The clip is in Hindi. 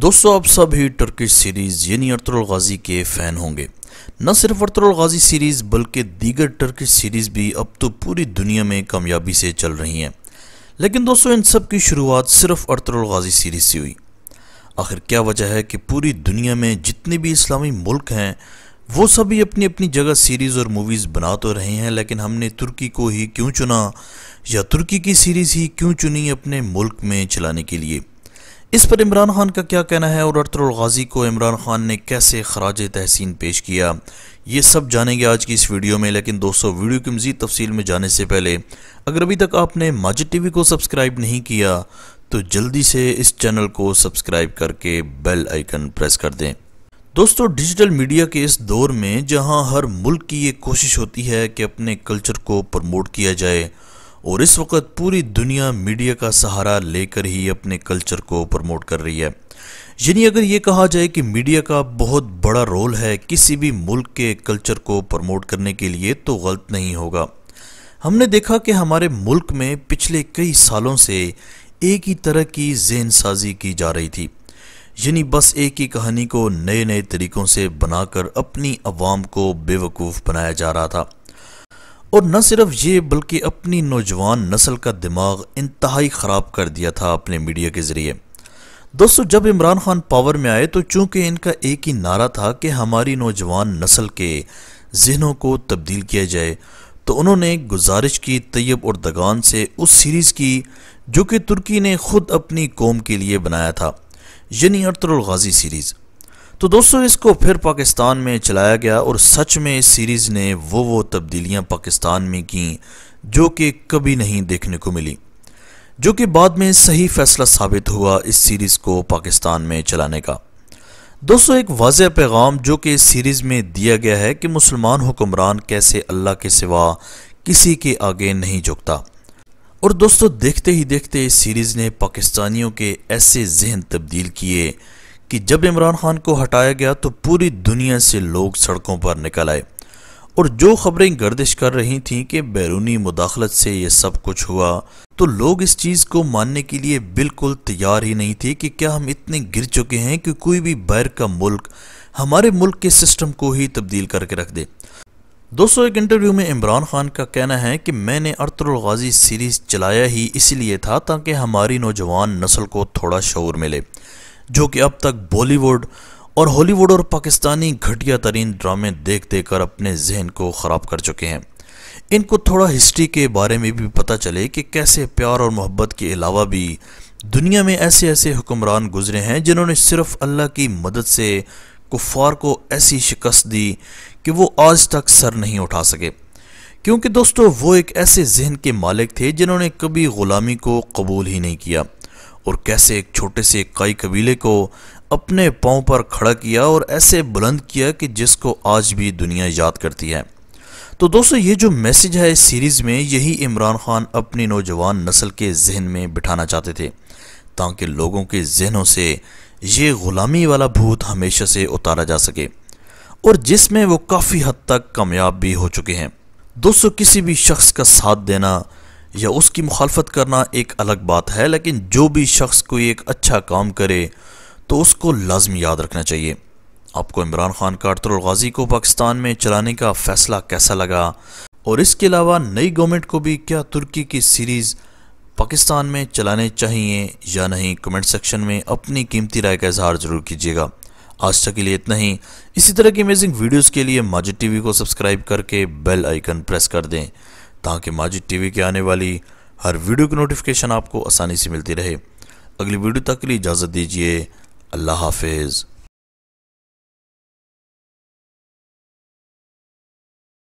दोस्तों आप सब ही टर्किश सीरीज़ यानी अर्तुल गाजी के फ़ैन होंगे न सिर्फ अर्तुल गाजी सीरीज़ बल्कि दीगर टर्किश सीरीज़ भी अब तो पूरी दुनिया में कामयाबी से चल रही हैं लेकिन दोस्तों इन सब की शुरुआत सिर्फ अर्तुल गाजी सीरीज़ से हुई आखिर क्या वजह है कि पूरी दुनिया में जितने भी इस्लामी मुल्क हैं वो सभी अपनी अपनी जगह सीरीज़ और मूवीज़ बना तो रहे हैं लेकिन हमने तुर्की को ही क्यों चुना या तुर्की की सीरीज़ ही क्यों चुनी अपने मुल्क में चलाने के लिए इस पर इमरान खान का क्या कहना है और अर्तरुल गाजी को इमरान खान ने कैसे खराज तहसीन पेश किया ये सब जानेंगे आज की इस वीडियो में लेकिन दोस्तों वीडियो की मजीद तफसील में जाने से पहले अगर अभी तक आपने माजिद टीवी को सब्सक्राइब नहीं किया तो जल्दी से इस चैनल को सब्सक्राइब करके बेल आइकन प्रेस कर दें दोस्तों डिजिटल मीडिया के इस दौर में जहां हर मुल्क की ये कोशिश होती है कि अपने कल्चर को प्रमोट किया जाए और इस वक्त पूरी दुनिया मीडिया का सहारा लेकर ही अपने कल्चर को प्रमोट कर रही है यानी अगर ये कहा जाए कि मीडिया का बहुत बड़ा रोल है किसी भी मुल्क के कल्चर को प्रमोट करने के लिए तो गलत नहीं होगा हमने देखा कि हमारे मुल्क में पिछले कई सालों से एक ही तरह की जेन साजी की जा रही थी यानी बस एक ही कहानी को नए नए तरीक़ों से बनाकर अपनी आवाम को बेवकूफ़ बनाया जा रहा था और न सिर्फ ये बल्कि अपनी नौजवान नस्ल का दिमाग इंतहाई ख़राब कर दिया था अपने मीडिया के ज़रिए दोस्तों जब इमरान खान पावर में आए तो चूंकि इनका एक ही नारा था कि हमारी नौजवान नस्ल के जहनों को तब्दील किया जाए तो उन्होंने गुजारिश की तैयब और दगान से उस सीरीज़ की जो कि तुर्की ने खुद अपनी कौम के लिए बनाया था यानी अर्तुल गाजी सीरीज़ तो दोस्तों इसको फिर पाकिस्तान में चलाया गया और सच में इस सीरीज़ ने वो वो तब्दीलियां पाकिस्तान में की जो कि कभी नहीं देखने को मिली जो कि बाद में सही फैसला साबित हुआ इस सीरीज़ को पाकिस्तान में चलाने का दोस्तों एक वाज पैगाम जो कि इस सीरीज़ में दिया गया है कि मुसलमान हुक्मरान कैसे अल्लाह के सिवा किसी के आगे नहीं झुकता और दोस्तों देखते ही देखते इस सीरीज़ ने पाकिस्तानियों के ऐसे जहन तब्दील किए कि जब इमरान खान को हटाया गया तो पूरी दुनिया से लोग सड़कों पर निकल आए और जो खबरें गर्दिश कर रही थीं कि बैरूनी मुदाखलत से यह सब कुछ हुआ तो लोग इस चीज़ को मानने के लिए बिल्कुल तैयार ही नहीं थे कि क्या हम इतने गिर चुके हैं कि कोई भी बैर का मुल्क हमारे मुल्क के सिस्टम को ही तब्दील करके रख दे दोस्तों एक इंटरव्यू में इमरान खान का कहना है कि मैंने अर्तुल गाजी सीरीज़ चलाया ही इसलिए था ताकि हमारी नौजवान नस्ल को थोड़ा शोर मिले जो कि अब तक बॉलीवुड और हॉलीवुड और पाकिस्तानी घटिया तरीन ड्रामे देख देख कर अपने जहन को ख़राब कर चुके हैं इनको थोड़ा हिस्ट्री के बारे में भी पता चले कि कैसे प्यार और मोहब्बत के अलावा भी दुनिया में ऐसे ऐसे हुक्मरान गुजरे हैं जिन्होंने सिर्फ अल्लाह की मदद से कुफार को ऐसी शिकस्त दी कि वो आज तक सर नहीं उठा सके क्योंकि दोस्तों वो एक ऐसे जहन के मालिक थे जिन्होंने कभी ग़ुलामी को कबूल ही नहीं किया और कैसे एक छोटे से कई कबीले को अपने पाँव पर खड़ा किया और ऐसे बुलंद किया कि जिसको आज भी दुनिया याद करती है तो दोस्तों ये जो मैसेज है इस सीरीज़ में यही इमरान खान अपनी नौजवान नस्ल के जहन में बिठाना चाहते थे ताकि लोगों के जहनों से ये ग़ुलामी वाला भूत हमेशा से उतारा जा सके और जिसमें वो काफ़ी हद तक कामयाब भी हो चुके हैं दोस्तों किसी भी शख्स का साथ देना या उसकी मुखालफत करना एक अलग बात है लेकिन जो भी शख्स कोई एक अच्छा काम करे तो उसको लाजम याद रखना चाहिए आपको इमरान खान का गाजी को पाकिस्तान में चलाने का फ़ैसला कैसा लगा और इसके अलावा नई गवर्नमेंट को भी क्या तुर्की की सीरीज़ पाकिस्तान में चलाने चाहिए या नहीं कमेंट सेक्शन में अपनी कीमती राय का इजहार ज़रूर कीजिएगा आज तक के लिए इतना ही इसी तरह की अमेजिंग वीडियोस के लिए माजिद टीवी को सब्सक्राइब करके बेल आइकन प्रेस कर दें ताकि माजिद टीवी के आने वाली हर वीडियो की नोटिफिकेशन आपको आसानी से मिलती रहे अगली वीडियो तक के लिए इजाज़त दीजिए अल्लाह हाफिज़